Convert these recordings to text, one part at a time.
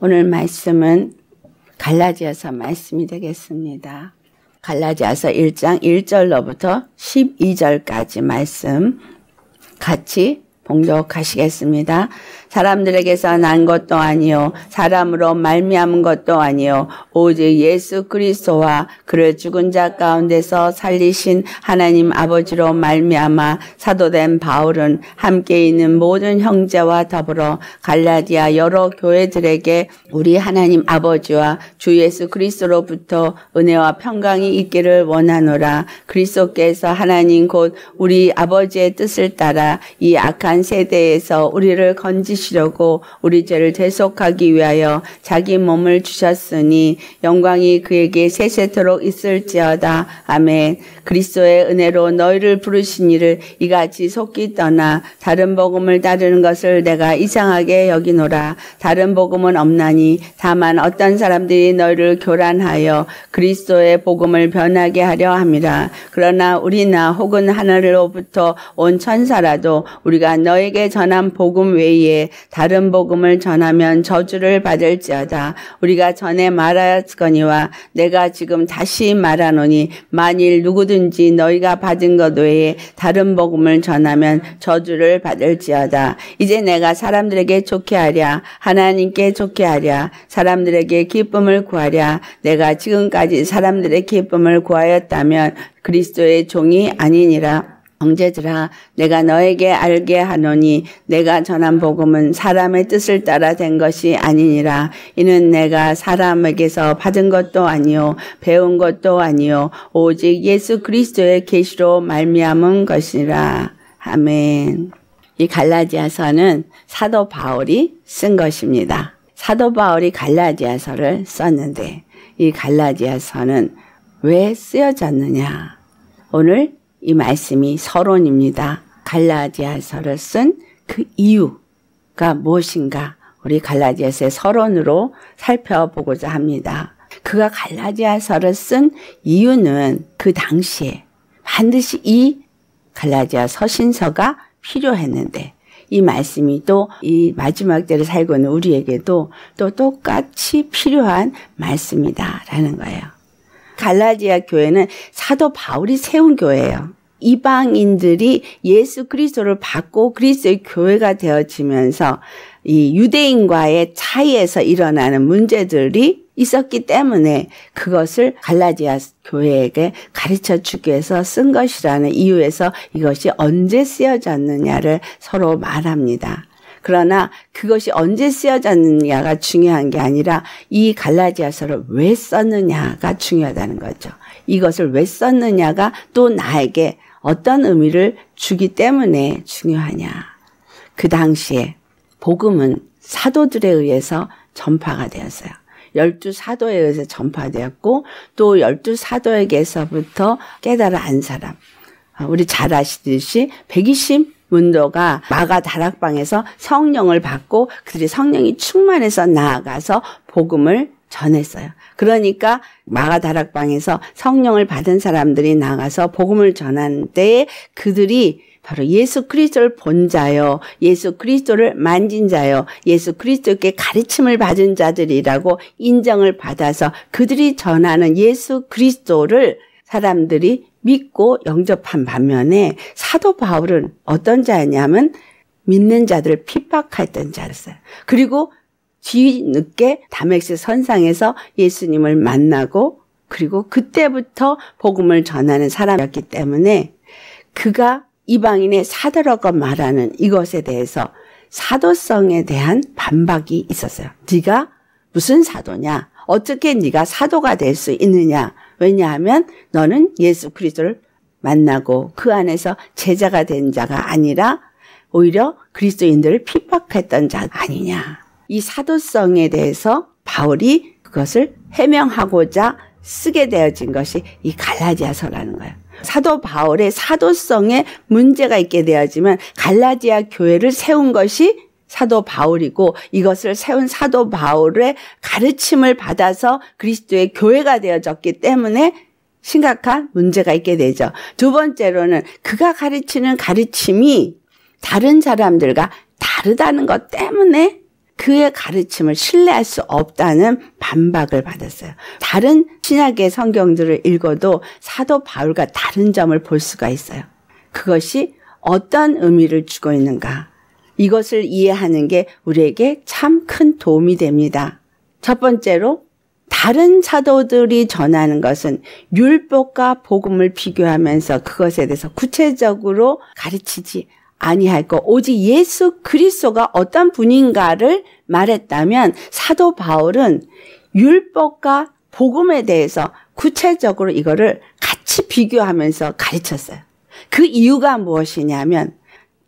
오늘 말씀은 갈라지아서 말씀이 되겠습니다. 갈라디아서 1장 1절로부터 12절까지 말씀 같이 봉독하시겠습니다. 사람들에게서 난 것도 아니요 사람으로 말미암은 것도 아니요 오직 예수 그리스도와 그를 죽은 자 가운데서 살리신 하나님 아버지로 말미암아 사도된 바울은 함께 있는 모든 형제와 더불어 갈라디아 여러 교회들에게 우리 하나님 아버지와 주 예수 그리스도로부터 은혜와 평강이 있기를 원하노라 그리스도께서 하나님 곧 우리 아버지의 뜻을 따라 이 악한 세대에서 우리를 건지 받으시려고 우리 죄를 대속하기 위하여 자기 몸을 주셨으니 영광이 그에게 세세토록 있을지어다. 아멘. 그리스도의 은혜로 너희를 부르신 이를 이같이 속기 떠나 다른 복음을 따르는 것을 내가 이상하게 여기노라. 다른 복음은 없나니 다만 어떤 사람들이 너희를 교란하여 그리스도의 복음을 변하게 하려 함이라. 그러나 우리나 혹은 하늘로부터 온 천사라도 우리가 너에게 전한 복음 외에 다른 복음을 전하면 저주를 받을지어다. 우리가 전에 말하였거니와 내가 지금 다시 말하노니 만일 누구든지 너희가 받은 것 외에 다른 복음을 전하면 저주를 받을지어다. 이제 내가 사람들에게 좋게 하랴 하나님께 좋게 하랴 사람들에게 기쁨을 구하랴 내가 지금까지 사람들의 기쁨을 구하였다면 그리스도의 종이 아니니라. 형제들아 내가 너에게 알게 하노니 내가 전한 복음은 사람의 뜻을 따라 된 것이 아니니라 이는 내가 사람에게서 받은 것도 아니요 배운 것도 아니요 오직 예수 그리스도의 계시로 말미암은 것이라 아멘. 이 갈라디아서는 사도 바울이 쓴 것입니다. 사도 바울이 갈라디아서를 썼는데 이 갈라디아서는 왜 쓰여졌느냐? 오늘 이 말씀이 서론입니다. 갈라디아서를 쓴 그 이유가 무엇인가 우리 갈라디아서의 서론으로 살펴보고자 합니다. 그가 갈라디아서를 쓴 이유는 그 당시에 반드시 이 갈라디아 서신서가 필요했는데 이 말씀이 또 이 마지막 때를 살고 있는 우리에게도 또 똑같이 필요한 말씀이다라는 거예요. 갈라디아 교회는 사도 바울이 세운 교회예요. 이방인들이 예수 그리스도를 받고 그리스도의 교회가 되어지면서 이 유대인과의 차이에서 일어나는 문제들이 있었기 때문에 그것을 갈라디아 교회에게 가르쳐 주기 위해서 쓴 것이라는 이유에서 이것이 언제 쓰여졌느냐를 서로 말합니다. 그러나 그것이 언제 쓰여졌느냐가 중요한 게 아니라 이 갈라디아서를 왜 썼느냐가 중요하다는 거죠. 이것을 왜 썼느냐가 또 나에게 어떤 의미를 주기 때문에 중요하냐. 그 당시에 복음은 사도들에 의해서 전파가 되었어요. 열두 사도에 의해서 전파되었고 또 열두 사도에게서부터 깨달아 안 사람 우리 잘 아시듯이 120 문도가 마가 다락방에서 성령을 받고 그들이 성령이 충만해서 나아가서 복음을 전했어요. 그러니까 마가 다락방에서 성령을 받은 사람들이 나가서 복음을 전한 때에 그들이 바로 예수 그리스도를 본 자요, 예수 그리스도를 만진 자요, 예수 그리스도께 가르침을 받은 자들이라고 인정을 받아서 그들이 전하는 예수 그리스도를 사람들이 믿고 영접한 반면에 사도 바울은 어떤 자였냐면 믿는 자들을 핍박했던 자였어요. 그리고 뒤늦게 다맥스 선상에서 예수님을 만나고 그리고 그때부터 복음을 전하는 사람이었기 때문에 그가 이방인의 사도라고 말하는 이것에 대해서 사도성에 대한 반박이 있었어요. 네가 무슨 사도냐? 어떻게 네가 사도가 될 수 있느냐? 왜냐하면 너는 예수 그리스도를 만나고 그 안에서 제자가 된 자가 아니라 오히려 그리스도인들을 핍박했던 자 아니냐. 이 사도성에 대해서 바울이 그것을 해명하고자 쓰게 되어진 것이 이 갈라디아서라는 거예요. 사도 바울의 사도성에 문제가 있게 되어지면 갈라디아 교회를 세운 것이 사도 바울이고 이것을 세운 사도 바울의 가르침을 받아서 그리스도의 교회가 되어졌기 때문에 심각한 문제가 있게 되죠. 두 번째로는 그가 가르치는 가르침이 다른 사람들과 다르다는 것 때문에 그의 가르침을 신뢰할 수 없다는 반박을 받았어요. 다른 신약의 성경들을 읽어도 사도 바울과 다른 점을 볼 수가 있어요. 그것이 어떤 의미를 주고 있는가? 이것을 이해하는 게 우리에게 참 큰 도움이 됩니다. 첫 번째로 다른 사도들이 전하는 것은 율법과 복음을 비교하면서 그것에 대해서 구체적으로 가르치지 아니할 것 오직 예수 그리스도가 어떤 분인가를 말했다면 사도 바울은 율법과 복음에 대해서 구체적으로 이거를 같이 비교하면서 가르쳤어요. 그 이유가 무엇이냐면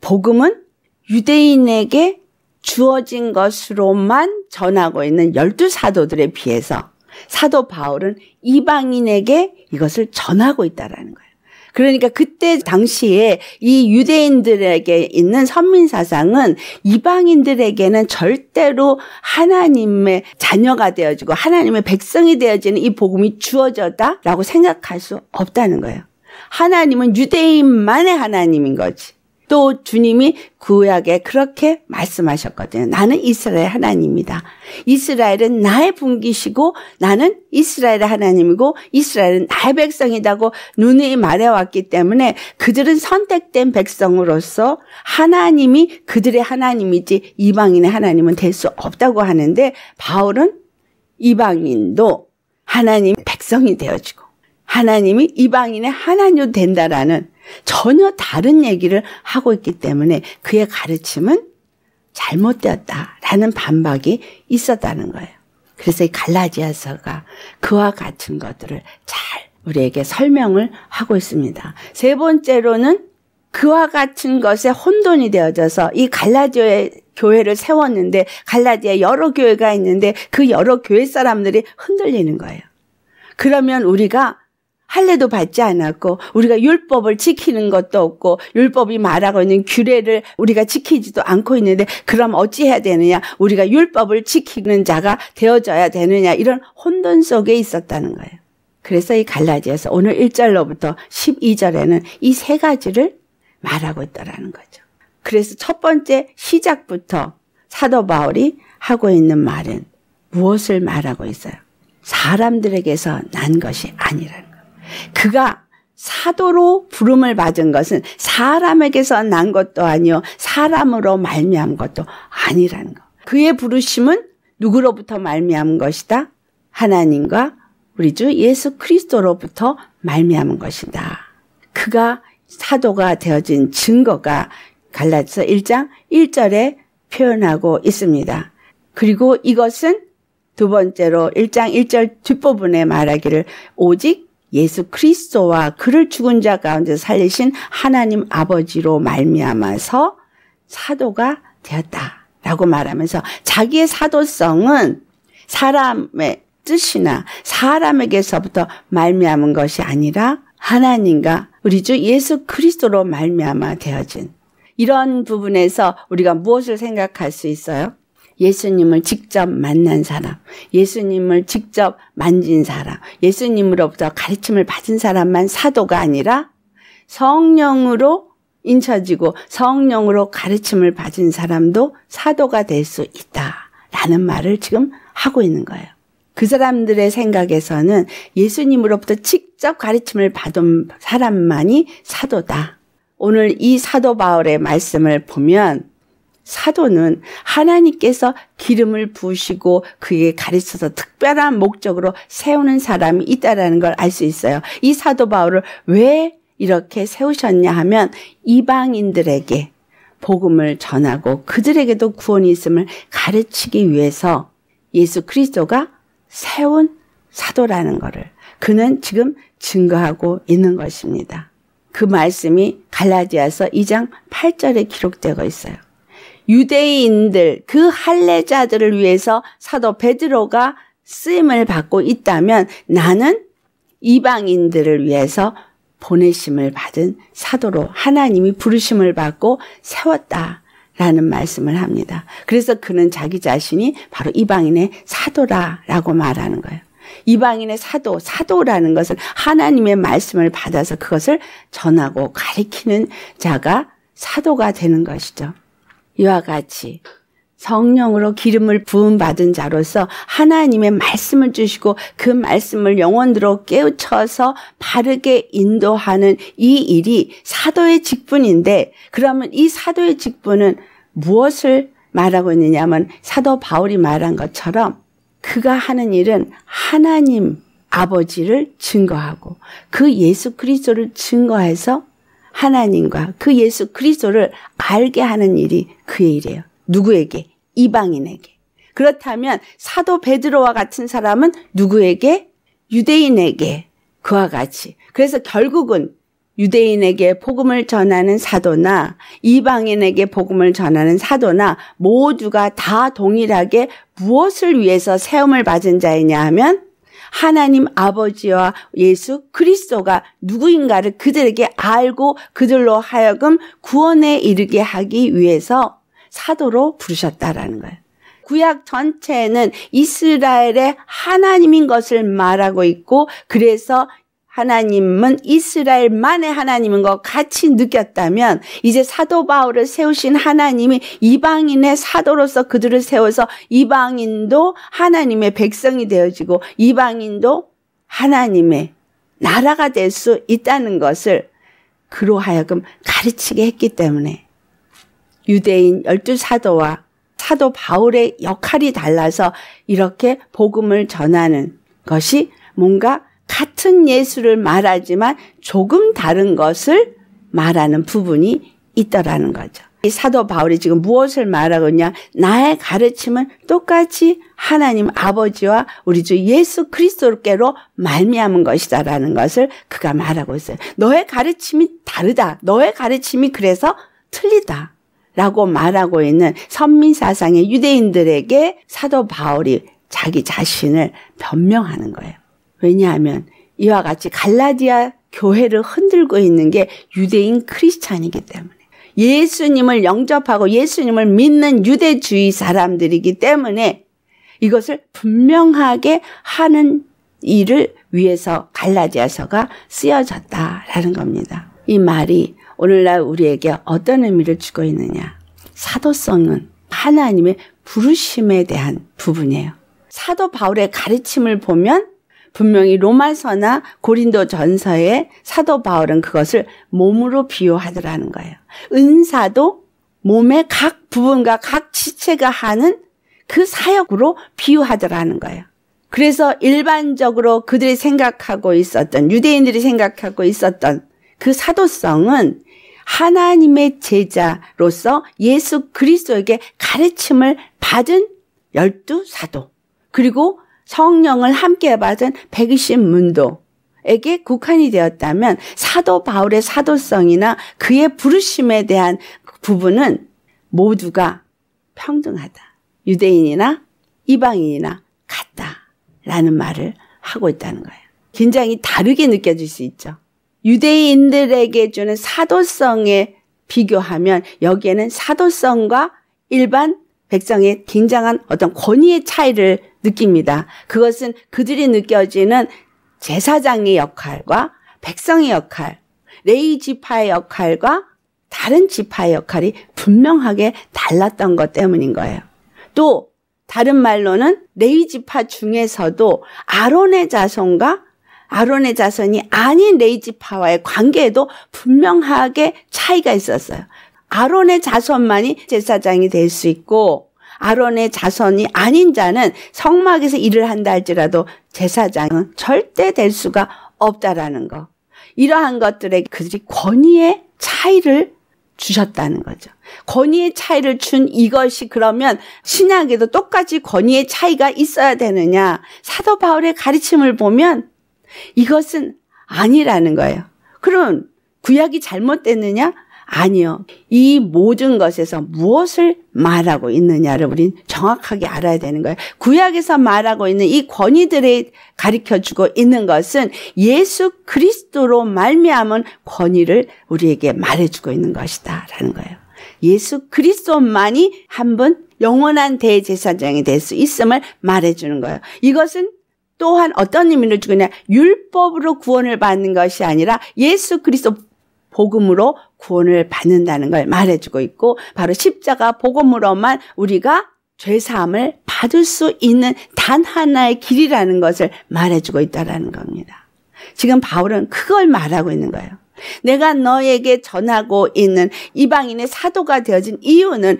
복음은 유대인에게 주어진 것으로만 전하고 있는 열두 사도들에 비해서 사도 바울은 이방인에게 이것을 전하고 있다라는 거예요. 그러니까 그때 당시에 이 유대인들에게 있는 선민 사상은 이방인들에게는 절대로 하나님의 자녀가 되어지고 하나님의 백성이 되어지는 이 복음이 주어졌다라고 생각할 수 없다는 거예요. 하나님은 유대인만의 하나님인 거지. 또 주님이 구약에 그렇게 말씀하셨거든요. 나는 이스라엘 하나님이다. 이스라엘은 나의 분기시고 나는 이스라엘의 하나님이고 이스라엘은 나의 백성이다고 눈이 말해왔기 때문에 그들은 선택된 백성으로서 하나님이 그들의 하나님이지 이방인의 하나님은 될 수 없다고 하는데 바울은 이방인도 하나님 백성이 되어지고 하나님이 이방인의 하나님이 된다라는 전혀 다른 얘기를 하고 있기 때문에 그의 가르침은 잘못되었다라는 반박이 있었다는 거예요. 그래서 이 갈라지아서가 그와 같은 것들을 잘 우리에게 설명을 하고 있습니다. 세 번째로는 그와 같은 것에 혼돈이 되어져서 이 갈라디아의 교회를 세웠는데 갈라디아 여러 교회가 있는데 그 여러 교회 사람들이 흔들리는 거예요. 그러면 우리가 할례도 받지 않았고 우리가 율법을 지키는 것도 없고 율법이 말하고 있는 규례를 우리가 지키지도 않고 있는데 그럼 어찌해야 되느냐 우리가 율법을 지키는 자가 되어져야 되느냐 이런 혼돈 속에 있었다는 거예요. 그래서 이갈라지에서 오늘 1절로부터 12절에는 이 세 가지를 말하고 있다라는 거죠. 그래서 첫 번째 시작부터 사도 바울이 하고 있는 말은 무엇을 말하고 있어요? 사람들에게서 난 것이 아니라는 그가 사도로 부름을 받은 것은 사람에게서 난 것도 아니요 사람으로 말미암 것도 아니라는 것. 그의 부르심은 누구로부터 말미암 것이다? 하나님과 우리 주 예수 그리스도로부터 말미암 것이다. 그가 사도가 되어진 증거가 갈라서 1장 1절에 표현하고 있습니다. 그리고 이것은 두 번째로 1장 1절 뒷부분에 말하기를 오직 예수 그리스도와 그를 죽은 자 가운데 살리신 하나님 아버지로 말미암아서 사도가 되었다라고 말하면서 자기의 사도성은 사람의 뜻이나 사람에게서부터 말미암은 것이 아니라 하나님과 우리 주 예수 그리스도로 말미암아 되어진 이런 부분에서 우리가 무엇을 생각할 수 있어요? 예수님을 직접 만난 사람, 예수님을 직접 만진 사람, 예수님으로부터 가르침을 받은 사람만 사도가 아니라 성령으로 인쳐지고 성령으로 가르침을 받은 사람도 사도가 될 수 있다라는 말을 지금 하고 있는 거예요. 그 사람들의 생각에서는 예수님으로부터 직접 가르침을 받은 사람만이 사도다. 오늘 이 사도 바울의 말씀을 보면 사도는 하나님께서 기름을 부으시고 그에게 가르쳐서 특별한 목적으로 세우는 사람이 있다라는 걸 알 수 있어요. 이 사도 바울을 왜 이렇게 세우셨냐 하면 이방인들에게 복음을 전하고 그들에게도 구원이 있음을 가르치기 위해서 예수 그리스도가 세운 사도라는 것을 그는 지금 증거하고 있는 것입니다. 그 말씀이 갈라디아서 2장 8절에 기록되고 있어요. 유대인들 그 할례자들을 위해서 사도 베드로가 쓰임을 받고 있다면 나는 이방인들을 위해서 보내심을 받은 사도로 하나님이 부르심을 받고 세웠다. 라는 말씀을 합니다. 그래서 그는 자기 자신이 바로 이방인의 사도라라고 말하는 거예요. 이방인의 사도, 사도라는 것은 하나님의 말씀을 받아서 그것을 전하고 가리키는 자가 사도가 되는 것이죠. 이와 같이 성령으로 기름을 부음 받은 자로서 하나님의 말씀을 주시고 그 말씀을 영원으로 깨우쳐서 바르게 인도하는 이 일이 사도의 직분인데 그러면 이 사도의 직분은 무엇을 말하고 있느냐면 사도 바울이 말한 것처럼 그가 하는 일은 하나님 아버지를 증거하고 그 예수 그리스도를 증거해서 하나님과 그 예수 그리스도를 알게 하는 일이 그의 일이에요. 누구에게? 이방인에게. 그렇다면 사도 베드로와 같은 사람은 누구에게? 유대인에게. 그와 같이. 그래서 결국은 유대인에게 복음을 전하는 사도나 이방인에게 복음을 전하는 사도나 모두가 다 동일하게 무엇을 위해서 세움을 받은 자이냐 하면 하나님 아버지와 예수 그리스도가 누구인가를 그들에게 알고 그들로 하여금 구원에 이르게 하기 위해서 사도로 부르셨다라는 거예요. 구약 전체는 이스라엘의 하나님인 것을 말하고 있고 그래서 하나님은 이스라엘만의 하나님인 것 같이 느꼈다면 이제 사도 바울을 세우신 하나님이 이방인의 사도로서 그들을 세워서 이방인도 하나님의 백성이 되어지고 이방인도 하나님의 나라가 될 수 있다는 것을 그로하여금 가르치게 했기 때문에 유대인 열두 사도와 사도 바울의 역할이 달라서 이렇게 복음을 전하는 것이 뭔가 같은 예수를 말하지만 조금 다른 것을 말하는 부분이 있더라는 거죠. 이 사도 바울이 지금 무엇을 말하고 있냐? 나의 가르침은 똑같이 하나님 아버지와 우리 주 예수 그리스도께로 말미암은 것이다라는 것을 그가 말하고 있어요. 너의 가르침이 다르다. 너의 가르침이 그래서 틀리다. 라고 말하고 있는 선민사상의 유대인들에게 사도 바울이 자기 자신을 변명하는 거예요. 왜냐하면 이와 같이 갈라디아 교회를 흔들고 있는 게 유대인 크리스찬이기 때문에 예수님을 영접하고 예수님을 믿는 유대주의 사람들이기 때문에 이것을 분명하게 하는 일을 위해서 갈라디아서가 쓰여졌다라는 겁니다. 이 말이 오늘날 우리에게 어떤 의미를 주고 있느냐? 사도성은 하나님의 부르심에 대한 부분이에요. 사도 바울의 가르침을 보면 분명히 로마서나 고린도 전서에 사도 바울은 그것을 몸으로 비유하더라는 거예요. 은사도 몸의 각 부분과 각 지체가 하는 그 사역으로 비유하더라는 거예요. 그래서 일반적으로 그들이 생각하고 있었던, 유대인들이 생각하고 있었던 그 사도성은 하나님의 제자로서 예수 그리스도에게 가르침을 받은 열두 사도, 그리고 성령을 함께 받은 120문도에게 국한이 되었다면 사도 바울의 사도성이나 그의 부르심에 대한 부분은 모두가 평등하다. 유대인이나 이방인이나 같다라는 말을 하고 있다는 거예요. 굉장히 다르게 느껴질 수 있죠. 유대인들에게 주는 사도성에 비교하면 여기에는 사도성과 일반 백성의 굉장한 어떤 권위의 차이를 느낍니다. 그것은 그들이 느껴지는 제사장의 역할과 백성의 역할, 레이 지파의 역할과 다른 지파의 역할이 분명하게 달랐던 것 때문인 거예요. 또 다른 말로는 레이 지파 중에서도 아론의 자손과 아론의 자손이 아닌 레이 지파와의 관계에도 분명하게 차이가 있었어요. 아론의 자손만이 제사장이 될 수 있고 아론의 자손이 아닌 자는 성막에서 일을 한다 할지라도 제사장은 절대 될 수가 없다라는 것. 이러한 것들에 그들이 권위의 차이를 주셨다는 거죠. 권위의 차이를 준 이것이 그러면 신약에도 똑같이 권위의 차이가 있어야 되느냐. 사도 바울의 가르침을 보면 이것은 아니라는 거예요. 그럼 구약이 잘못됐느냐? 아니요. 이 모든 것에서 무엇을 말하고 있느냐를 우린 정확하게 알아야 되는 거예요. 구약에서 말하고 있는 이 권위들에 가르쳐 주고 있는 것은 예수 그리스도로 말미암은 권위를 우리에게 말해 주고 있는 것이다라는 거예요. 예수 그리스도만이 한분 영원한 대제사장이 될 수 있음을 말해 주는 거예요. 이것은 또한 어떤 의미를 주느냐 율법으로 구원을 받는 것이 아니라 예수 그리스도 복음으로 구원을 받는다는 걸 말해주고 있고 바로 십자가 복음으로만 우리가 죄사함을 받을 수 있는 단 하나의 길이라는 것을 말해주고 있다는 겁니다. 지금 바울은 그걸 말하고 있는 거예요. 내가 너에게 전하고 있는 이방인의 사도가 되어진 이유는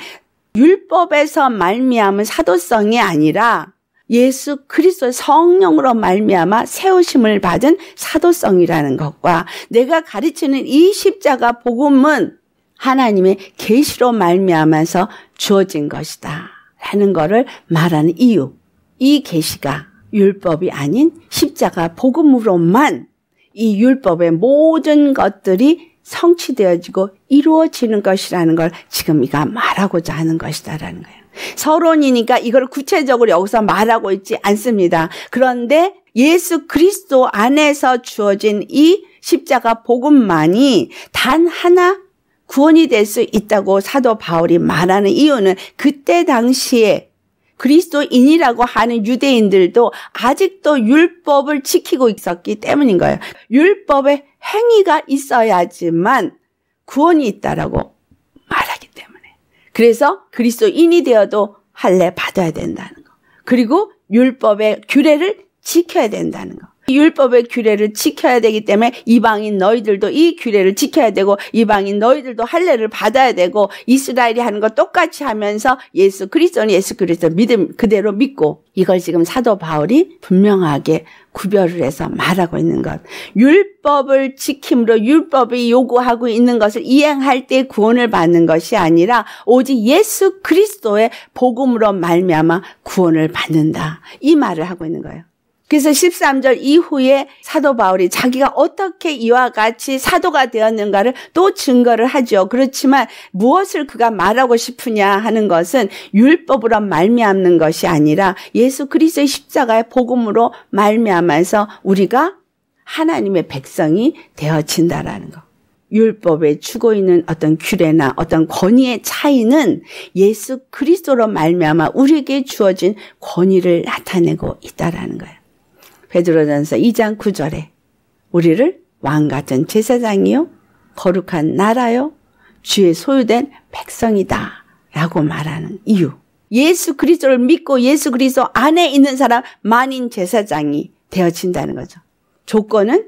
율법에서 말미암은 사도성이 아니라 예수 그리스도의 성령으로 말미암아 세우심을 받은 사도성이라는 것과 내가 가르치는 이 십자가 복음은 하나님의 계시로 말미암아서 주어진 것이다. 라는 것을 말하는 이유. 이 계시가 율법이 아닌 십자가 복음으로만 이 율법의 모든 것들이 성취되어지고 이루어지는 것이라는 걸 지금 이가 말하고자 하는 것이다라는 거예요. 서론이니까 이걸 구체적으로 여기서 말하고 있지 않습니다. 그런데 예수 그리스도 안에서 주어진 이 십자가 복음만이 단 하나 구원이 될 수 있다고 사도 바울이 말하는 이유는 그때 당시에 그리스도인이라고 하는 유대인들도 아직도 율법을 지키고 있었기 때문인 거예요. 율법의 행위가 있어야지만 구원이 있다라고 그래서 그리스도인이 되어도 할례 받아야 된다는 거. 그리고 율법의 규례를 지켜야 된다는 거. 율법의 규례를 지켜야 되기 때문에 이방인 너희들도 이 규례를 지켜야 되고 이방인 너희들도 할례를 받아야 되고 이스라엘이 하는 것 똑같이 하면서 예수 그리스도는 예수 그리스도 믿음 그대로 믿고 이걸 지금 사도 바울이 분명하게 구별을 해서 말하고 있는 것. 율법을 지킴으로 율법이 요구하고 있는 것을 이행할 때 구원을 받는 것이 아니라 오직 예수 그리스도의 복음으로 말미암아 구원을 받는다. 이 말을 하고 있는 거예요. 그래서 13절 이후에 사도 바울이 자기가 어떻게 이와 같이 사도가 되었는가를 또 증거를 하죠. 그렇지만 무엇을 그가 말하고 싶으냐 하는 것은 율법으로 말미암는 것이 아니라 예수 그리스의 십자가의 복음으로 말미암아서 우리가 하나님의 백성이 되어진다라는 것. 율법에 주고 있는 어떤 규례나 어떤 권위의 차이는 예수 그리스도로 말미암아 우리에게 주어진 권위를 나타내고 있다라는 거예요. 베드로전서 2장 9절에 우리를 왕 같은 제사장이요 거룩한 나라요 주의 소유된 백성이다라고 말하는 이유. 예수 그리스도를 믿고 예수 그리스도 안에 있는 사람 만인 제사장이 되어진다는 거죠. 조건은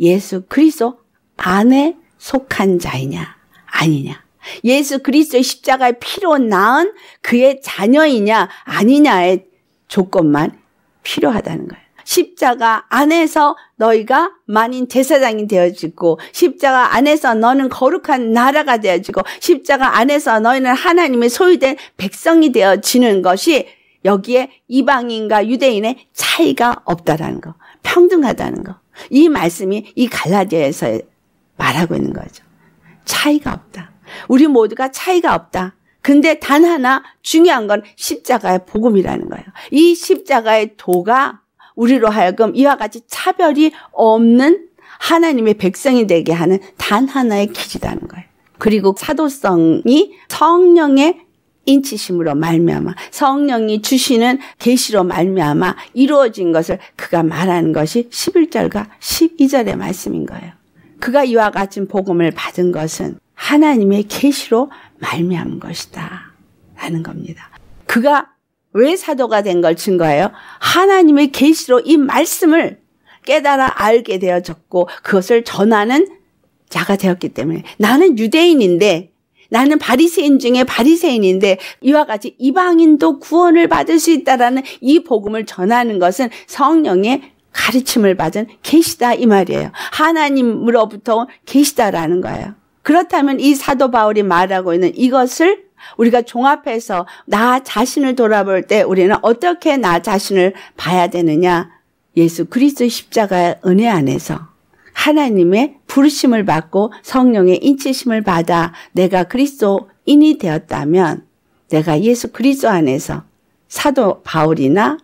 예수 그리스도 안에 속한 자이냐 아니냐. 예수 그리스도의 십자가의 피로 낳은 그의 자녀이냐 아니냐의 조건만 필요하다는 거예요. 십자가 안에서 너희가 만인 제사장이 되어지고 십자가 안에서 너는 거룩한 나라가 되어지고 십자가 안에서 너희는 하나님의 소유된 백성이 되어지는 것이 여기에 이방인과 유대인의 차이가 없다라는 거. 평등하다는 거. 이 말씀이 이 갈라디아에서 말하고 있는 거죠. 차이가 없다. 우리 모두가 차이가 없다. 근데 단 하나 중요한 건 십자가의 복음이라는 거예요. 이 십자가의 도가 우리로 하여금 이와 같이 차별이 없는 하나님의 백성이 되게 하는 단 하나의 길이라는 거예요. 그리고 사도성이 성령의 인치심으로 말미암아 성령이 주시는 계시로 말미암아 이루어진 것을 그가 말하는 것이 11절과 12절의 말씀인 거예요. 그가 이와 같은 복음을 받은 것은 하나님의 계시로 말미암은 것이다 라는 겁니다. 그가 왜 사도가 된 걸 증거해요? 하나님의 계시로 이 말씀을 깨달아 알게 되어졌고 그것을 전하는 자가 되었기 때문에 나는 유대인인데 나는 바리새인 중에 바리새인인데 이와 같이 이방인도 구원을 받을 수 있다라는 이 복음을 전하는 것은 성령의 가르침을 받은 계시다 이 말이에요. 하나님으로부터 계시다라는 거예요. 그렇다면 이 사도 바울이 말하고 있는 이것을 우리가 종합해서 나 자신을 돌아볼 때 우리는 어떻게 나 자신을 봐야 되느냐? 예수 그리스도 의 십자가의 은혜 안에서 하나님의 부르심을 받고 성령의 인치심을 받아 내가 그리스도인이 되었다면 내가 예수 그리스도 안에서 사도 바울이나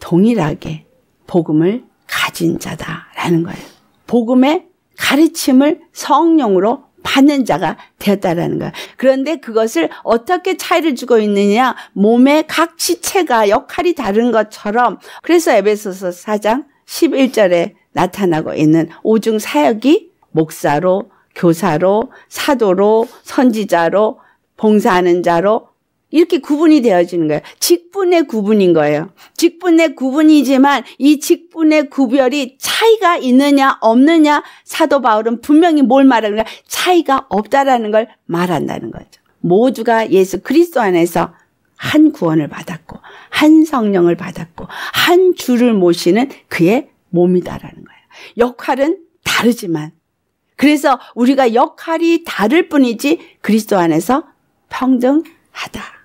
동일하게 복음을 가진 자다라는 거예요. 복음의 가르침을 성령으로 받는 자가 되었다라는 거야. 그런데 그것을 어떻게 차이를 주고 있느냐? 몸의 각 지체가 역할이 다른 것처럼 그래서 에베소서 4장 11절에 나타나고 있는 오중 사역이 목사로, 교사로, 사도로, 선지자로, 봉사하는 자로, 이렇게 구분이 되어지는 거예요. 직분의 구분인 거예요. 직분의 구분이지만 이 직분의 구별이 차이가 있느냐 없느냐 사도 바울은 분명히 뭘 말하는가 차이가 없다라는 걸 말한다는 거죠. 모두가 예수 그리스도 안에서 한 구원을 받았고 한 성령을 받았고 한 주를 모시는 그의 몸이다라는 거예요. 역할은 다르지만 그래서 우리가 역할이 다를 뿐이지 그리스도 안에서 평등하다.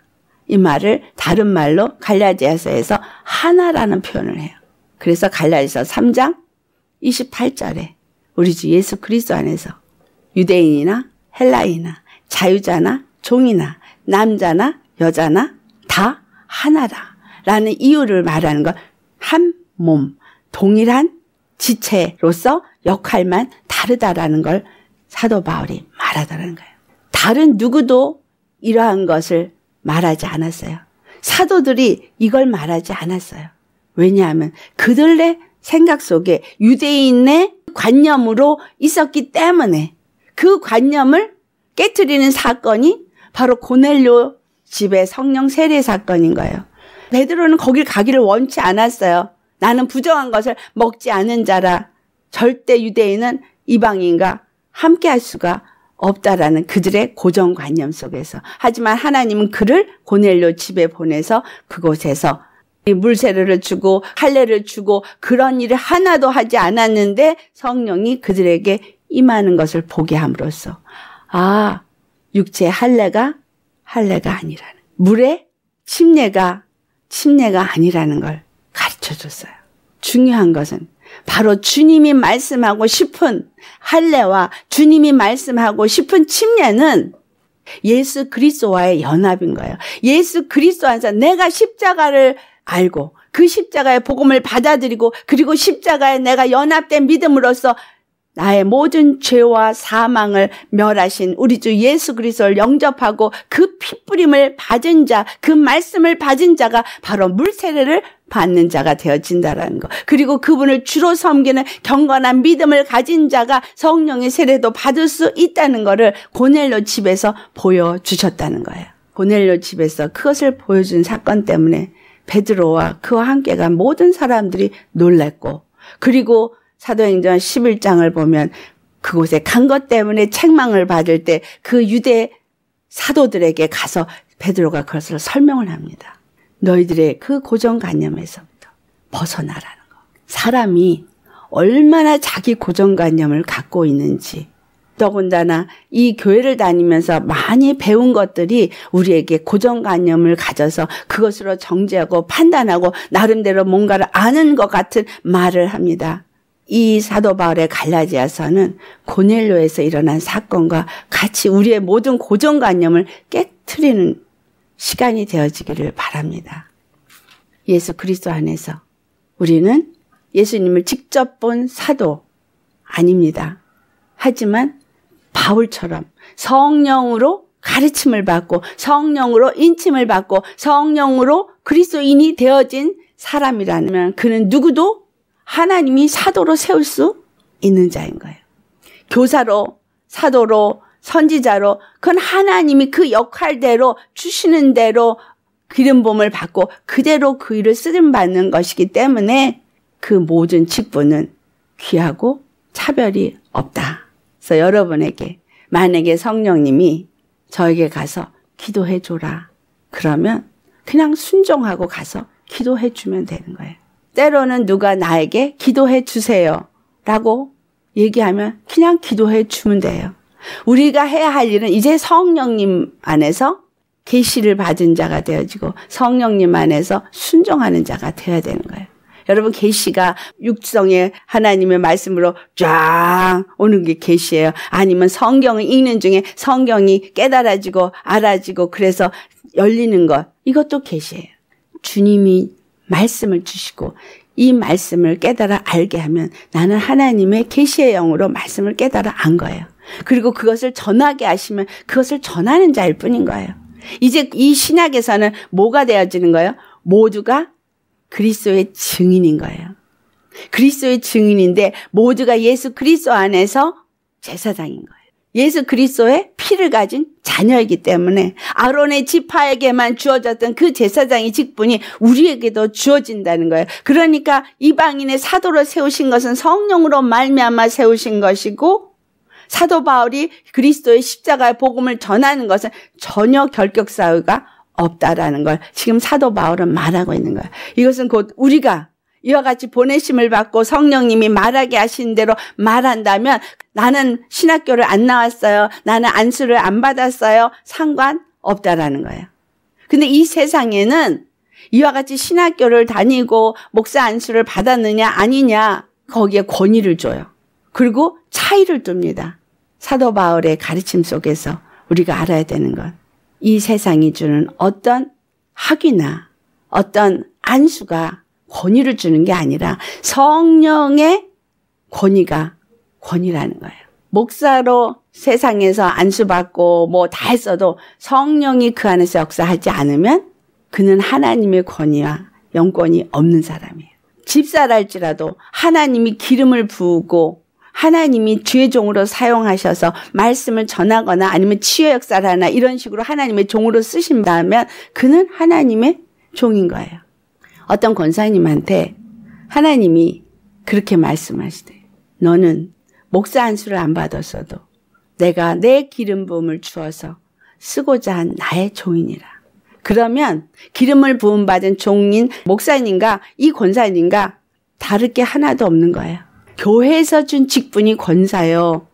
이 말을 다른 말로 갈라디아서에서 하나라는 표현을 해요. 그래서 갈라디아서 3장 28절에 우리 주 예수 그리스도 안에서 유대인이나 헬라이나 자유자나 종이나 남자나 여자나 다 하나다라는 이유를 말하는 것 한 몸, 동일한 지체로서 역할만 다르다라는 걸 사도 바울이 말하다는 거예요. 다른 누구도 이러한 것을 말하지 않았어요. 사도들이 이걸 말하지 않았어요. 왜냐하면 그들의 생각 속에 유대인의 관념으로 있었기 때문에 그 관념을 깨뜨리는 사건이 바로 고넬료 집의 성령 세례 사건인 거예요. 베드로는 거길 가기를 원치 않았어요. 나는 부정한 것을 먹지 않은 자라 절대 유대인은 이방인과 함께 할 수가 없다라는 그들의 고정관념 속에서. 하지만 하나님은 그를 고넬료 집에 보내서 그곳에서 물세례를 주고 할례를 주고 그런 일을 하나도 하지 않았는데 성령이 그들에게 임하는 것을 보게 함으로써 아육체 할례가 할례가 아니라는 물의 침례가 침례가 아니라는 걸 가르쳐 줬어요. 중요한 것은 바로 주님이 말씀하고 싶은 할례와 주님이 말씀하고 싶은 침례는 예수 그리스도와의 연합인 거예요. 예수 그리스도 안서 내가 십자가를 알고 그 십자가의 복음을 받아들이고 그리고 십자가에 내가 연합된 믿음으로써 나의 모든 죄와 사망을 멸하신 우리 주 예수 그리스도를 영접하고 그 핏부림을 받은 자, 그 말씀을 받은 자가 바로 물세례를 받는 자가 되어진다라는 거. 그리고 그분을 주로 섬기는 경건한 믿음을 가진 자가 성령의 세례도 받을 수 있다는 거를 고넬로 집에서 보여주셨다는 거예요. 고넬로 집에서 그것을 보여준 사건 때문에 베드로와 그와 함께 간 모든 사람들이 놀랐고 그리고 사도행전 11장을 보면 그곳에 간 것 때문에 책망을 받을 때 그 유대 사도들에게 가서 베드로가 그것을 설명을 합니다. 너희들의 그 고정관념에서부터 벗어나라는 거. 사람이 얼마나 자기 고정관념을 갖고 있는지 더군다나 이 교회를 다니면서 많이 배운 것들이 우리에게 고정관념을 가져서 그것으로 정죄하고 판단하고 나름대로 뭔가를 아는 것 같은 말을 합니다. 이 사도 바울의 갈라지아서는 고넬로에서 일어난 사건과 같이 우리의 모든 고정관념을 깨트리는 시간이 되어지기를 바랍니다. 예수 그리스도 안에서 우리는 예수님을 직접 본 사도 아닙니다. 하지만 바울처럼 성령으로 가르침을 받고 성령으로 인침을 받고 성령으로 그리스도인이 되어진 사람이라면 그는 누구도 하나님이 사도로 세울 수 있는 자인 거예요. 교사로 사도로 선지자로 그건 하나님이 그 역할대로 주시는 대로 기름봄을 받고 그대로 그 일을 쓰임 받는 것이기 때문에 그 모든 직분은 귀하고 차별이 없다. 그래서 여러분에게 만약에 성령님이 저에게 가서 기도해 줘라. 그러면 그냥 순종하고 가서 기도해 주면 되는 거예요. 때로는 누가 나에게 기도해 주세요. 라고 얘기하면 그냥 기도해 주면 돼요. 우리가 해야 할 일은 이제 성령님 안에서 계시를 받은 자가 되어지고 성령님 안에서 순종하는 자가 되어야 되는 거예요. 여러분 계시가 육성의 하나님의 말씀으로 쫙 오는 게 계시예요. 아니면 성경을 읽는 중에 성경이 깨달아지고 알아지고 그래서 열리는 것 이것도 계시예요. 주님이 말씀을 주시고 이 말씀을 깨달아 알게 하면 나는 하나님의 계시의 영으로 말씀을 깨달아 안 거예요. 그리고 그것을 전하게 하시면 그것을 전하는 자일 뿐인 거예요. 이제 이 신약에서는 뭐가 되어지는 거예요? 모두가 그리스도의 증인인 거예요. 그리스도의 증인인데 모두가 예수 그리스도 안에서 제사장인 거예요. 예수 그리스도의 피를 가진 자녀이기 때문에 아론의 지파에게만 주어졌던 그 제사장의 직분이 우리에게도 주어진다는 거예요. 그러니까 이방인의 사도로 세우신 것은 성령으로 말미암아 세우신 것이고 사도 바울이 그리스도의 십자가의 복음을 전하는 것은 전혀 결격 사유가 없다라는 걸 지금 사도 바울은 말하고 있는 거야. 이것은 곧 우리가 이와 같이 보내심을 받고 성령님이 말하게 하신 대로 말한다면 나는 신학교를 안 나왔어요. 나는 안수를 안 받았어요. 상관없다라는 거예요. 근데 이 세상에는 이와 같이 신학교를 다니고 목사 안수를 받았느냐 아니냐 거기에 권위를 줘요. 그리고 차이를 둡니다. 사도 바울의 가르침 속에서 우리가 알아야 되는 것. 이 세상이 주는 어떤 학위나 어떤 안수가 권위를 주는 게 아니라 성령의 권위가 권위라는 거예요. 목사로 세상에서 안수받고 뭐 다 했어도 성령이 그 안에서 역사하지 않으면 그는 하나님의 권위와 영권이 없는 사람이에요. 집사랄지라도 하나님이 기름을 부고 하나님이 주의 종으로 사용하셔서 말씀을 전하거나 아니면 치유 역사를 하나 이런 식으로 하나님의 종으로 쓰신다면 그는 하나님의 종인 거예요. 어떤 권사님한테 하나님이 그렇게 말씀하시대. 너는 목사 안수를 안 받았어도 내가 내 기름부음을 주어서 쓰고자 한 나의 종이니라. 그러면 기름을 부음받은 종인 목사님과 이 권사님과 다를 게 하나도 없는 거예요. 교회에서 준 직분이 권사요.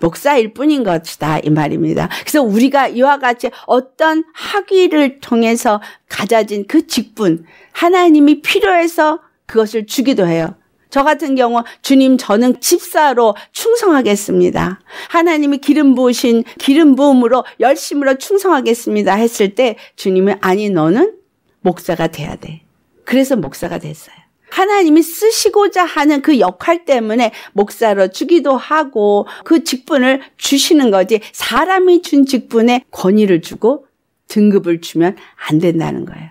목사일 뿐인 것이다 이 말입니다. 그래서 우리가 이와 같이 어떤 학위를 통해서 가져진 그 직분 하나님이 필요해서 그것을 주기도 해요. 저 같은 경우 주님 저는 집사로 충성하겠습니다. 하나님이 기름 부으신 기름 부음으로 열심으로 충성하겠습니다 했을 때 주님은 아니 너는 목사가 돼야 돼. 그래서 목사가 됐어요. 하나님이 쓰시고자 하는 그 역할 때문에 목사로 주기도 하고 그 직분을 주시는 거지 사람이 준 직분에 권위를 주고 등급을 주면 안 된다는 거예요.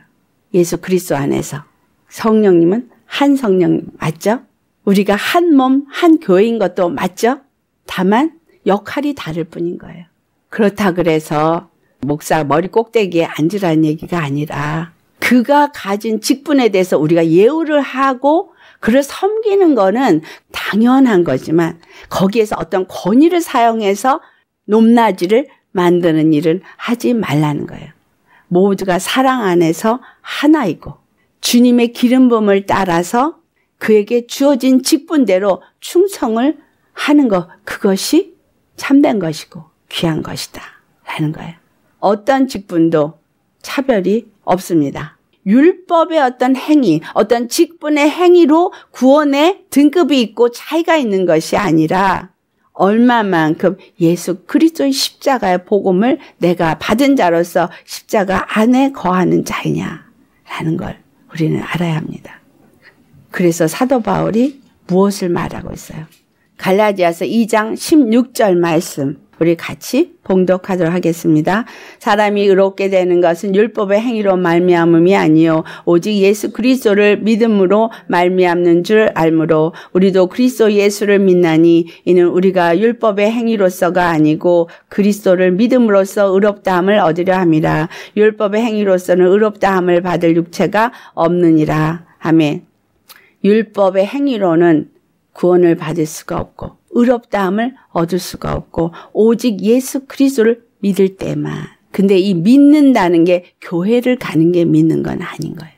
예수 그리스도 안에서 성령님은 한 성령님 맞죠? 우리가 한 몸, 한 교회인 것도 맞죠? 다만 역할이 다를 뿐인 거예요. 그렇다 그래서 목사 머리 꼭대기에 앉으라는 얘기가 아니라 그가 가진 직분에 대해서 우리가 예우를 하고 그를 섬기는 거는 당연한 거지만 거기에서 어떤 권위를 사용해서 높낮이를 만드는 일은 하지 말라는 거예요. 모두가 사랑 안에서 하나이고 주님의 기름붐을 따라서 그에게 주어진 직분대로 충성을 하는 것 그것이 참된 것이고 귀한 것이다 라는 거예요. 어떤 직분도 차별이 없습니다. 율법의 어떤 행위, 어떤 직분의 행위로 구원의 등급이 있고 차이가 있는 것이 아니라 얼마만큼 예수 그리스도의 십자가의 복음을 내가 받은 자로서 십자가 안에 거하는 자이냐라는 걸 우리는 알아야 합니다. 그래서 사도 바울이 무엇을 말하고 있어요? 갈라디아서 2장 16절 말씀. 우리 같이 봉독하도록 하겠습니다. 사람이 의롭게 되는 것은 율법의 행위로 말미암음이 아니요 오직 예수 그리스도를 믿음으로 말미암는 줄 알므로 우리도 그리스도 예수를 믿나니 이는 우리가 율법의 행위로서가 아니고 그리스도를 믿음으로써 의롭다함을 얻으려 함이라 율법의 행위로서는 의롭다함을 받을 육체가 없느니라. 아멘. 율법의 행위로는 구원을 받을 수가 없고 의롭다함을 얻을 수가 없고 오직 예수 그리스도를 믿을 때만. 근데 이 믿는다는 게 교회를 가는 게 믿는 건 아닌 거예요.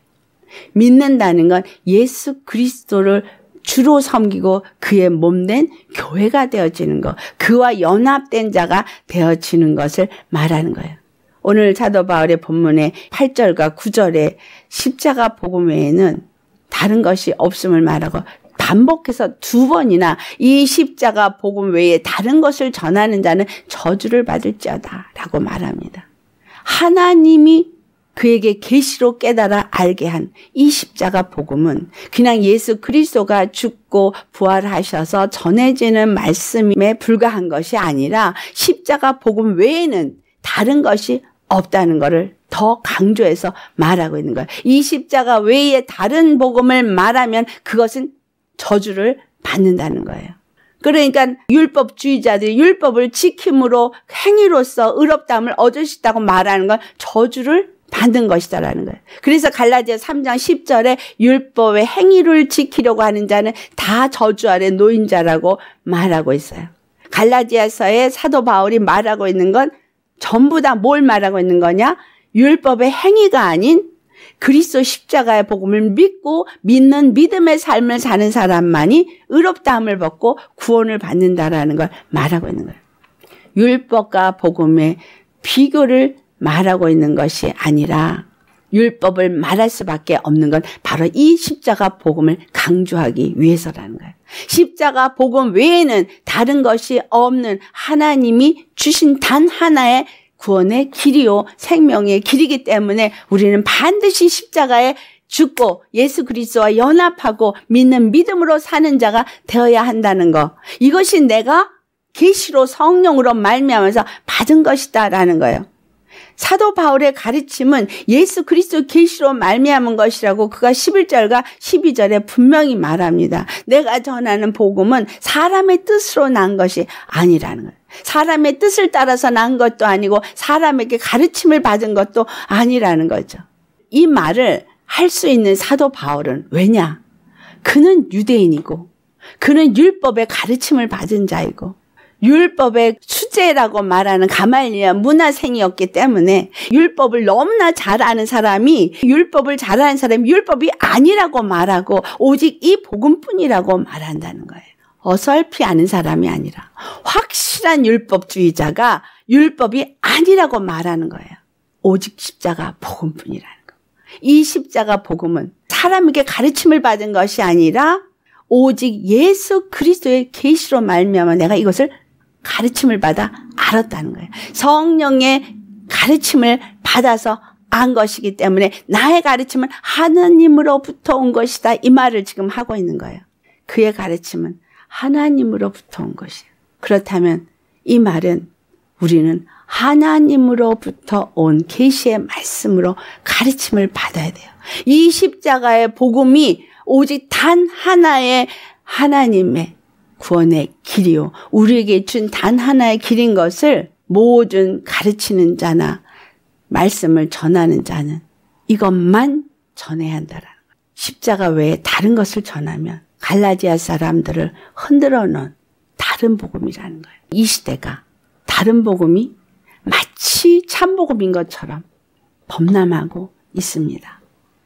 믿는다는 건 예수 그리스도를 주로 섬기고 그의 몸 된 교회가 되어지는 것, 그와 연합된 자가 되어지는 것을 말하는 거예요. 오늘 사도 바울의 본문의 8절과 9절에 십자가 복음 외에는 다른 것이 없음을 말하고 반복해서 두 번이나 이 십자가 복음 외에 다른 것을 전하는 자는 저주를 받을지어다라고 말합니다. 하나님이 그에게 계시로 깨달아 알게 한 이 십자가 복음은 그냥 예수 그리스도가 죽고 부활하셔서 전해지는 말씀에 불과한 것이 아니라 십자가 복음 외에는 다른 것이 없다는 것을 더 강조해서 말하고 있는 거예요. 이 십자가 외에 다른 복음을 말하면 그것은 저주를 받는다는 거예요. 그러니까 율법주의자들이 율법을 지킴으로 행위로서 의롭다을 얻을 수 있다고 말하는 건 저주를 받는 것이다라는 거예요. 그래서 갈라디아 3장 10절에 율법의 행위를 지키려고 하는 자는 다 저주 아래 노인 자라고 말하고 있어요. 갈라디아서의 사도 바울이 말하고 있는 건 전부 다 뭘 말하고 있는 거냐? 율법의 행위가 아닌 그리스도 십자가의 복음을 믿고 믿는 믿음의 삶을 사는 사람만이 의롭다함을 벗고 구원을 받는다라는 걸 말하고 있는 거예요. 율법과 복음의 비교를 말하고 있는 것이 아니라 율법을 말할 수밖에 없는 건 바로 이 십자가 복음을 강조하기 위해서라는 거예요. 십자가 복음 외에는 다른 것이 없는 하나님이 주신 단 하나의 구원의 길이요 생명의 길이기 때문에 우리는 반드시 십자가에 죽고 예수 그리스도와 연합하고 믿는 믿음으로 사는 자가 되어야 한다는 것. 이것이 내가 계시로 성령으로 말미암아서 받은 것이다라는 거예요. 사도 바울의 가르침은 예수 그리스도 계시로 말미암은 것이라고 그가 11절과 12절에 분명히 말합니다. 내가 전하는 복음은 사람의 뜻으로 난 것이 아니라는 거예요. 사람의 뜻을 따라서 난 것도 아니고 사람에게 가르침을 받은 것도 아니라는 거죠. 이 말을 할 수 있는 사도 바울은 왜냐? 그는 유대인이고 그는 율법의 가르침을 받은 자이고 율법의 수제라고 말하는 가말리아 문화생이었기 때문에 율법을 너무나 잘 아는 사람이 율법을 잘 아는 사람이 율법이 아니라고 말하고 오직 이 복음뿐이라고 말한다는 거예요. 어설피 아는 사람이 아니라 확실한 율법주의자가 율법이 아니라고 말하는 거예요. 오직 십자가 복음뿐이라는 거. 이 십자가 복음은 사람에게 가르침을 받은 것이 아니라 오직 예수 그리스도의 계시로 말미암아 내가 이것을 가르침을 받아 알았다는 거예요. 성령의 가르침을 받아서 안 것이기 때문에 나의 가르침은 하느님으로부터 온 것이다 이 말을 지금 하고 있는 거예요. 그의 가르침은 하나님으로부터 온 것이. 그렇다면 이 말은 우리는 하나님으로부터 온 계시의 말씀으로 가르침을 받아야 돼요. 이 십자가의 복음이 오직 단 하나의 하나님의 구원의 길이요. 우리에게 준 단 하나의 길인 것을 모든 가르치는 자나 말씀을 전하는 자는 이것만 전해야 한다라는 거예요. 십자가 외에 다른 것을 전하면 갈라지아 사람들을 흔들어 놓은 다른 복음이라는 거예요. 이 시대가 다른 복음이 마치 참복음인 것처럼 범람하고 있습니다.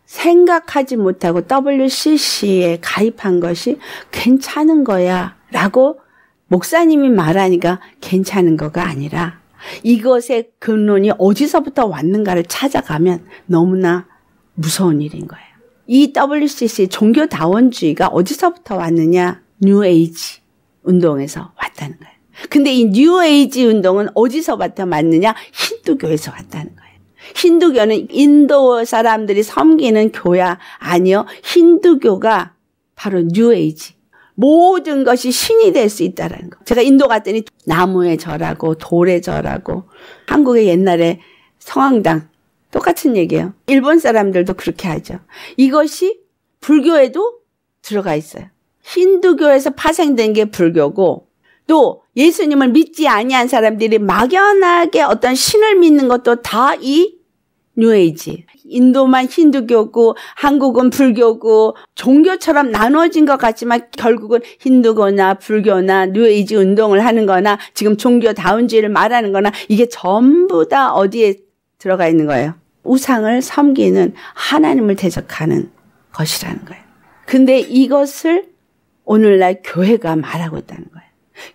생각하지 못하고 WCC에 가입한 것이 괜찮은 거야 라고 목사님이 말하니까 괜찮은 거가 아니라 이것의 근원이 어디서부터 왔는가를 찾아가면 너무나 무서운 일인 거예요. 이 w c c 종교다원주의가 어디서부터 왔느냐? 뉴에이지 운동에서 왔다는 거예요. 근데 이 뉴에이지 운동은 어디서부터 왔느냐? 힌두교에서 왔다는 거예요. 힌두교는 인도 사람들이 섬기는 교야 아니요. 힌두교가 바로 뉴에이지. 모든 것이 신이 될 수 있다라는 거. 제가 인도 갔더니 나무에 절하고 돌에 절하고 한국의 옛날에 성황당 똑같은 얘기예요. 일본 사람들도 그렇게 하죠. 이것이 불교에도 들어가 있어요. 힌두교에서 파생된 게 불교고 또 예수님을 믿지 아니한 사람들이 막연하게 어떤 신을 믿는 것도 다 이 뉴에이지. 인도만 힌두교고 한국은 불교고 종교처럼 나눠진 것 같지만 결국은 힌두거나 불교나 뉴에이지 운동을 하는 거나 지금 종교다운지를 말하는 거나 이게 전부 다 어디에 들어가 있는 거예요. 우상을 섬기는 하나님을 대적하는 것이라는 거예요. 근데 이것을 오늘날 교회가 말하고 있다는 거예요.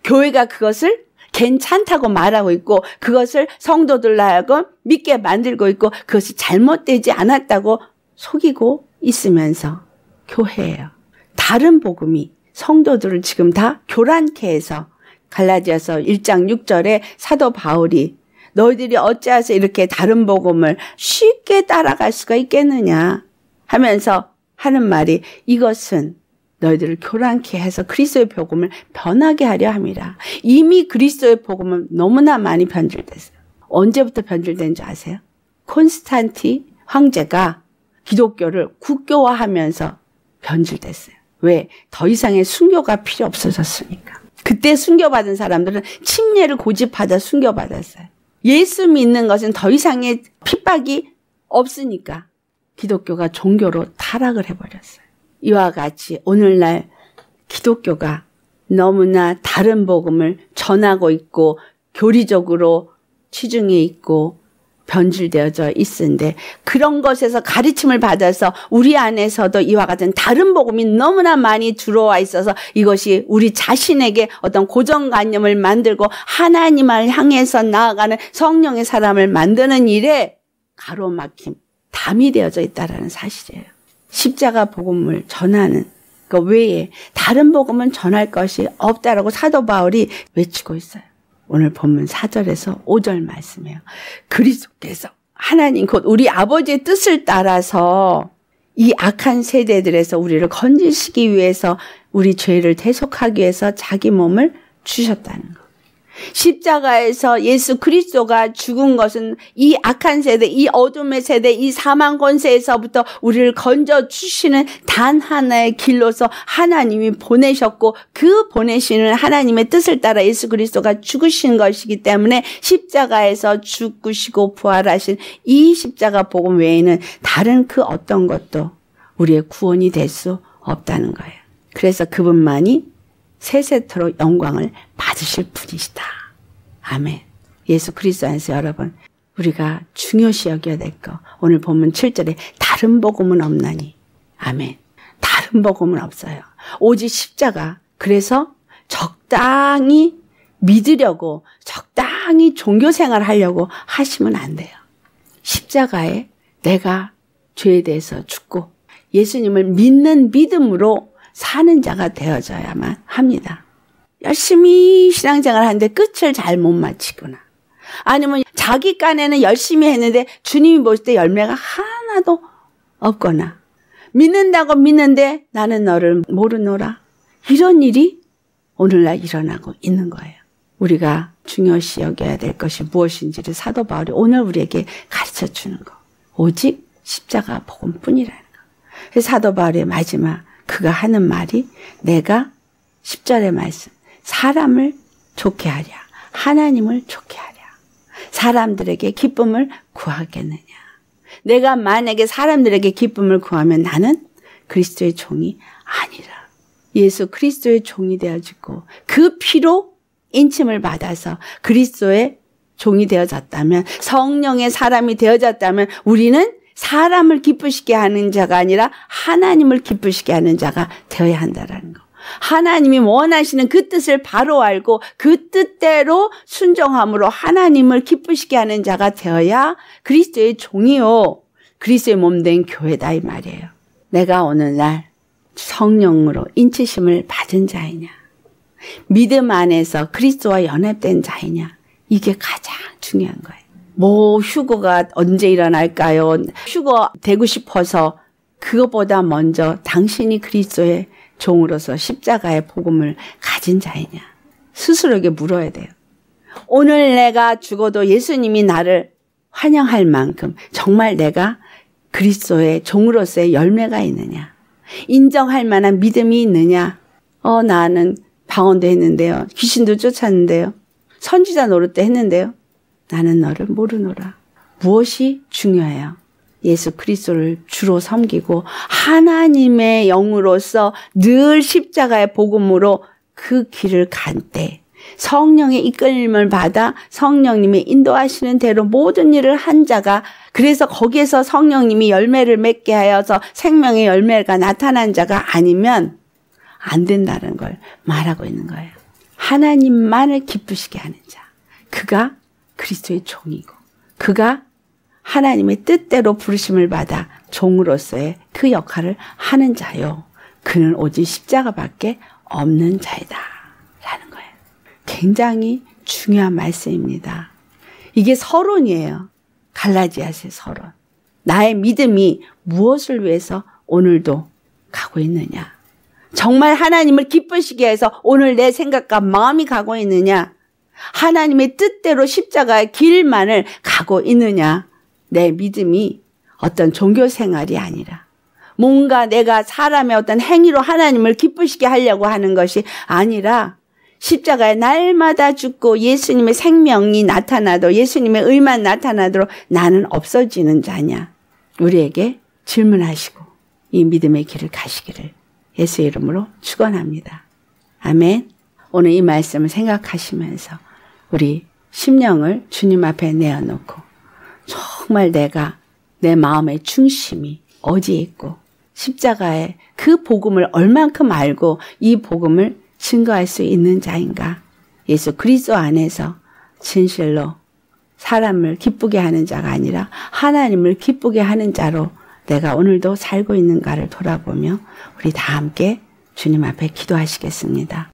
교회가 그것을 괜찮다고 말하고 있고 그것을 성도들로 하여 믿게 만들고 있고 그것이 잘못되지 않았다고 속이고 있으면서 교회예요. 다른 복음이 성도들을 지금 다 교란케 해서 갈라디아서 1장 6절에 사도 바울이 너희들이 어찌하여 이렇게 다른 복음을 쉽게 따라갈 수가 있겠느냐 하면서 하는 말이 이것은 너희들을 교란케 해서 그리스도의 복음을 변하게 하려 함이라. 이미 그리스도의 복음은 너무나 많이 변질됐어요. 언제부터 변질된 줄 아세요? 콘스탄티 황제가 기독교를 국교화하면서 변질됐어요. 왜? 더 이상의 순교가 필요 없어졌으니까. 그때 순교받은 사람들은 침례를 고집하다 순교받았어요. 예수 믿는 것은 더 이상의 핍박이 없으니까 기독교가 종교로 타락을 해버렸어요. 이와 같이 오늘날 기독교가 너무나 다른 복음을 전하고 있고 교리적으로 치중해 있고 변질되어져 있는데 그런 것에서 가르침을 받아서 우리 안에서도 이와 같은 다른 복음이 너무나 많이 들어와 있어서 이것이 우리 자신에게 어떤 고정관념을 만들고 하나님을 향해서 나아가는 성령의 사람을 만드는 일에 가로막힘, 담이 되어져 있다는 사실이에요. 십자가 복음을 전하는 그 외에 다른 복음은 전할 것이 없다라고 사도 바울이 외치고 있어요. 오늘 본문 4절에서 5절 말씀이에요. 그리스도께서 하나님 곧 우리 아버지의 뜻을 따라서 이 악한 세대들에서 우리를 건지시기 위해서 우리 죄를 대속하기 위해서 자기 몸을 주셨다는 거. 십자가에서 예수 그리스도가 죽은 것은 이 악한 세대, 이 어둠의 세대, 이 사망 권세에서부터 우리를 건져 주시는 단 하나의 길로서 하나님이 보내셨고 그 보내시는 하나님의 뜻을 따라 예수 그리스도가 죽으신 것이기 때문에 십자가에서 죽으시고 부활하신 이 십자가 복음 외에는 다른 그 어떤 것도 우리의 구원이 될 수 없다는 거예요. 그래서 그분만이 세세토로 영광을 받으실 분이시다. 아멘. 예수 그리스도 안에서 여러분 우리가 중요시 여겨야 될 거. 오늘 보면 7절에 다른 복음은 없나니. 아멘. 다른 복음은 없어요. 오직 십자가. 그래서 적당히 믿으려고 적당히 종교 생활 하려고 하시면 안 돼요. 십자가에 내가 죄에 대해서 죽고 예수님을 믿는 믿음으로 사는 자가 되어져야만 합니다. 열심히 신앙생활 하는데 끝을 잘 못 마치거나 아니면 자기 간에는 열심히 했는데 주님이 보실 때 열매가 하나도 없거나 믿는다고 믿는데 나는 너를 모르노라 이런 일이 오늘날 일어나고 있는 거예요. 우리가 중요시 여겨야 될 것이 무엇인지를 사도 바울이 오늘 우리에게 가르쳐 주는 거. 오직 십자가 복음뿐이라는 거. 사도 바울의 마지막 그가 하는 말이 내가 10절의 말씀 사람을 좋게 하랴 하나님을 좋게 하랴 사람들에게 기쁨을 구하겠느냐 내가 만약에 사람들에게 기쁨을 구하면 나는 그리스도의 종이 아니라 예수 그리스도의 종이 되어지고 그 피로 인침을 받아서 그리스도의 종이 되어졌다면 성령의 사람이 되어졌다면 우리는 사람을 기쁘시게 하는 자가 아니라 하나님을 기쁘시게 하는 자가 되어야 한다라는 거. 하나님이 원하시는 그 뜻을 바로 알고 그 뜻대로 순종함으로 하나님을 기쁘시게 하는 자가 되어야 그리스도의 종이요. 그리스도의 몸 된 교회다 이 말이에요. 내가 오늘날 성령으로 인치심을 받은 자이냐. 믿음 안에서 그리스도와 연합된 자이냐. 이게 가장 중요한 거예요. 뭐 휴거가 언제 일어날까요? 휴거 되고 싶어서 그것보다 먼저 당신이 그리스도의 종으로서 십자가의 복음을 가진 자이냐 스스로에게 물어야 돼요. 오늘 내가 죽어도 예수님이 나를 환영할 만큼 정말 내가 그리스도의 종으로서의 열매가 있느냐 인정할 만한 믿음이 있느냐 어 나는 방언도 했는데요 귀신도 쫓았는데요 선지자 노릇도 했는데요 나는 너를 모르노라. 무엇이 중요해요? 예수 그리스도를 주로 섬기고 하나님의 영으로서 늘 십자가의 복음으로 그 길을 간때 성령의 이끌림을 받아 성령님이 인도하시는 대로 모든 일을 한 자가 그래서 거기에서 성령님이 열매를 맺게 하여서 생명의 열매가 나타난 자가 아니면 안 된다는 걸 말하고 있는 거예요. 하나님만을 기쁘시게 하는 자. 그가 그리스도의 종이고 그가 하나님의 뜻대로 부르심을 받아 종으로서의 그 역할을 하는 자요. 그는 오직 십자가밖에 없는 자이다. 라는 거예요. 굉장히 중요한 말씀입니다. 이게 서론이에요. 갈라디아스의 서론. 나의 믿음이 무엇을 위해서 오늘도 가고 있느냐? 정말 하나님을 기쁘시게 해서 오늘 내 생각과 마음이 가고 있느냐? 하나님의 뜻대로 십자가의 길만을 가고 있느냐. 내 믿음이 어떤 종교 생활이 아니라 뭔가 내가 사람의 어떤 행위로 하나님을 기쁘시게 하려고 하는 것이 아니라 십자가에 날마다 죽고 예수님의 생명이 나타나도 예수님의 의만 나타나도록 나는 없어지는 자냐. 우리에게 질문하시고 이 믿음의 길을 가시기를 예수의 이름으로 축원합니다. 아멘. 오늘 이 말씀을 생각하시면서 우리 심령을 주님 앞에 내어놓고 정말 내가 내 마음의 중심이 어디에 있고 십자가에그 복음을 얼만큼 알고 이 복음을 증거할 수 있는 자인가 예수 그리스도 안에서 진실로 사람을 기쁘게 하는 자가 아니라 하나님을 기쁘게 하는 자로 내가 오늘도 살고 있는가를 돌아보며 우리 다 함께 주님 앞에 기도하시겠습니다.